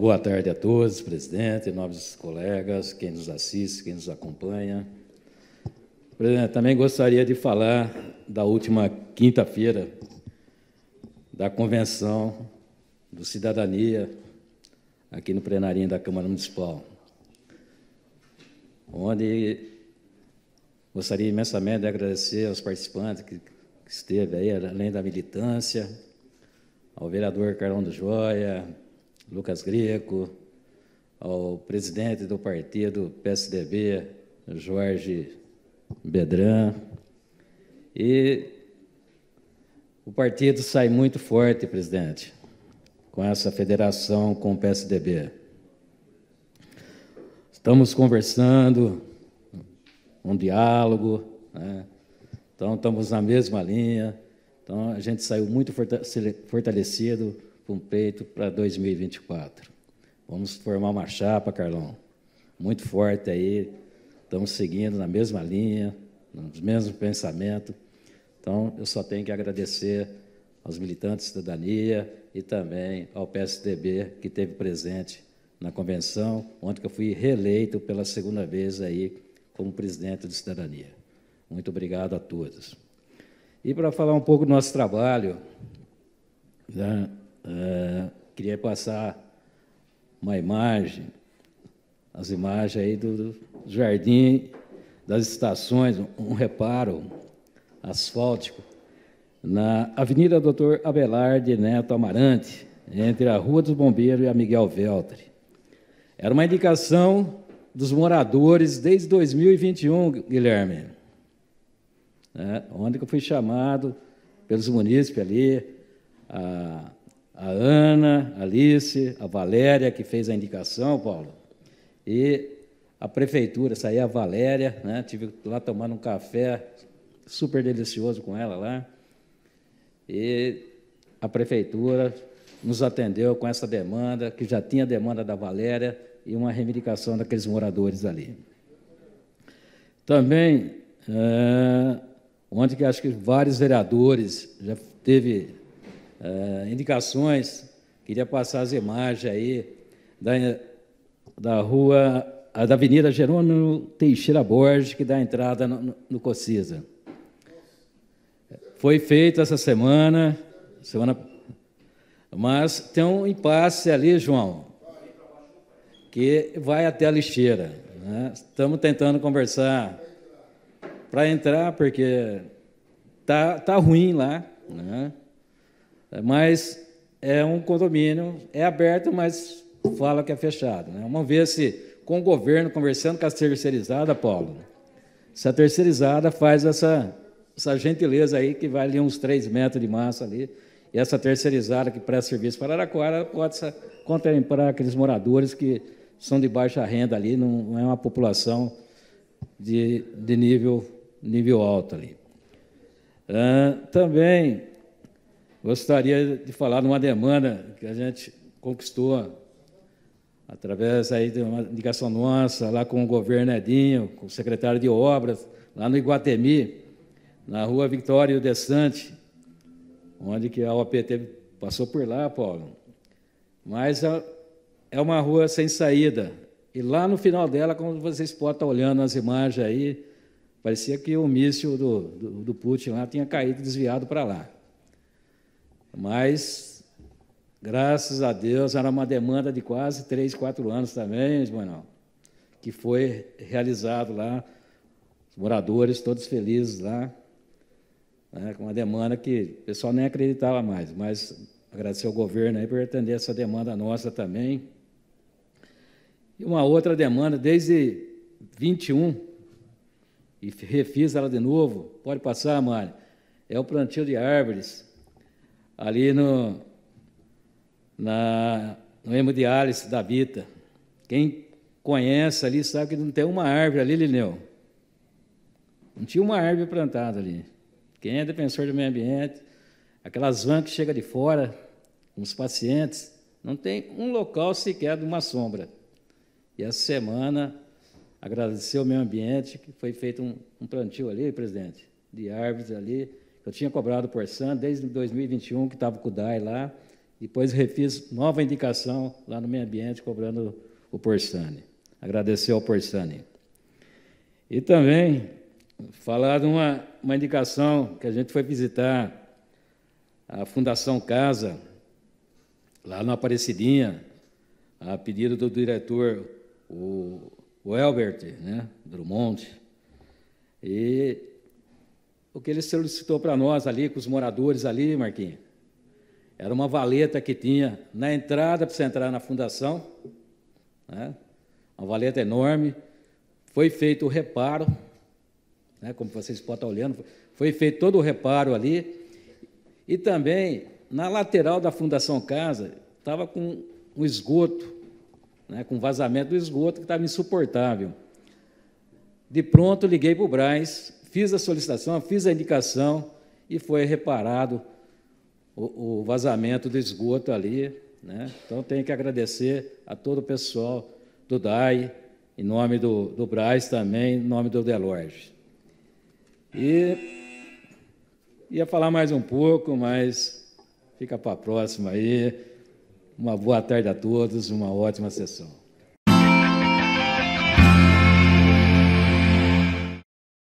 boa tarde a todos, presidente, nobres colegas, quem nos assiste, quem nos acompanha. Presidente, também gostaria de falar da última quinta-feira da Convenção do Cidadania aqui no plenarinho da Câmara Municipal, onde gostaria imensamente de agradecer aos participantes que, esteve aí, além da militância, ao vereador Carlão do Joia, Lucas Greco, ao presidente do partido PSDB, Jorge Bedran. E o partido sai muito forte, presidente, com essa federação com o PSDB. Estamos conversando, um diálogo, né? então estamos na mesma linha. Então a gente saiu muito fortalecido com peito para 2024. Vamos formar uma chapa, Carlão, muito forte aí. Estamos seguindo na mesma linha, nos mesmos pensamentos. Então, eu só tenho que agradecer aos militantes de cidadania e também ao PSDB que esteve presente na convenção, onde eu fui reeleito pela segunda vez aí como presidente de cidadania. Muito obrigado a todos. E para falar um pouco do nosso trabalho, né, eh, queria passar uma imagem, as imagens aí do, do jardim das estações, um reparo asfáltico na Avenida Doutor Abelarde Neto Amarante, entre a Rua dos Bombeiros e a Miguel Veltre. Era uma indicação dos moradores desde 2021, Guilherme, né? onde eu fui chamado pelos munícipes ali a a Ana, a Alice, a Valéria, que fez a indicação, Paulo, e a prefeitura, essa aí é a Valéria, né? Tive lá tomando um café super delicioso com ela lá. E a prefeitura nos atendeu com essa demanda, que já tinha demanda da Valéria e uma reivindicação daqueles moradores ali. Também, é, onde que acho que vários vereadores já teve uh, indicações, queria passar as imagens aí da, da rua, da Avenida Jerônimo Teixeira Borges, que dá entrada no, no Cocisa. Foi feito essa semana, semana, mas tem um impasse ali, João, que vai até a lixeira. Né? Estamos tentando conversar para entrar, porque tá, tá ruim lá. Né? Mas é um condomínio, é aberto, mas fala que é fechado. Né? uma vez se, com o governo, conversando com a terceirizada, Paulo, se a terceirizada faz essa, essa gentileza aí, que vai ali uns 3 metros de massa ali, e essa terceirizada que presta serviço para Araquara pode contemplar aqueles moradores que são de baixa renda ali, não é uma população de, de nível, nível alto ali. também Gostaria de falar de uma demanda que a gente conquistou através aí de uma indicação nossa lá com o governo Edinho, com o secretário de obras, lá no Iguatemi, na rua Vitória e Destante, onde que a OAP teve, passou por lá, Paulo. Mas a, é uma rua sem saída. E lá no final dela, como vocês podem estar olhando as imagens aí, parecia que o míssil do, do, do Putin lá tinha caído desviado para lá. Mas, graças a Deus, era uma demanda de quase três, quatro anos também, Ismael, que foi realizado lá, os moradores todos felizes lá, né, com uma demanda que o pessoal nem acreditava mais, mas agradecer ao governo aí por atender essa demanda nossa também. E uma outra demanda, desde 21, e refiz ela de novo, pode passar, Mário, é o plantio de árvores ali no, na, no hemodiálise da Vita, Quem conhece ali sabe que não tem uma árvore ali, Lineu. Não tinha uma árvore plantada ali. Quem é defensor do meio ambiente, aquelas vans que chegam de fora, os pacientes, não tem um local sequer de uma sombra. E essa semana, agradecer ao meio ambiente, que foi feito um, um plantio ali, presidente, de árvores ali, eu tinha cobrado por San desde 2021, que estava com o DAI lá, depois refiz nova indicação lá no meio ambiente, cobrando o Porsani. Agradecer ao Porsani. E também falar de uma, uma indicação que a gente foi visitar a Fundação Casa, lá na Aparecidinha, a pedido do diretor, o, o Elbert né, Drummond. E o que ele solicitou para nós ali, com os moradores ali, Marquinhos. Era uma valeta que tinha na entrada para você entrar na fundação, né? uma valeta enorme. Foi feito o reparo, né? como vocês podem estar tá olhando, foi feito todo o reparo ali. E também, na lateral da Fundação Casa, estava com um esgoto, né? com vazamento do esgoto que estava insuportável. De pronto, liguei para o Braz, Fiz a solicitação, fiz a indicação e foi reparado o, o vazamento do esgoto ali. Né? Então, tenho que agradecer a todo o pessoal do DAI, em nome do, do Braz também, em nome do Delorge. E ia falar mais um pouco, mas fica para a próxima aí. Uma boa tarde a todos, uma ótima sessão.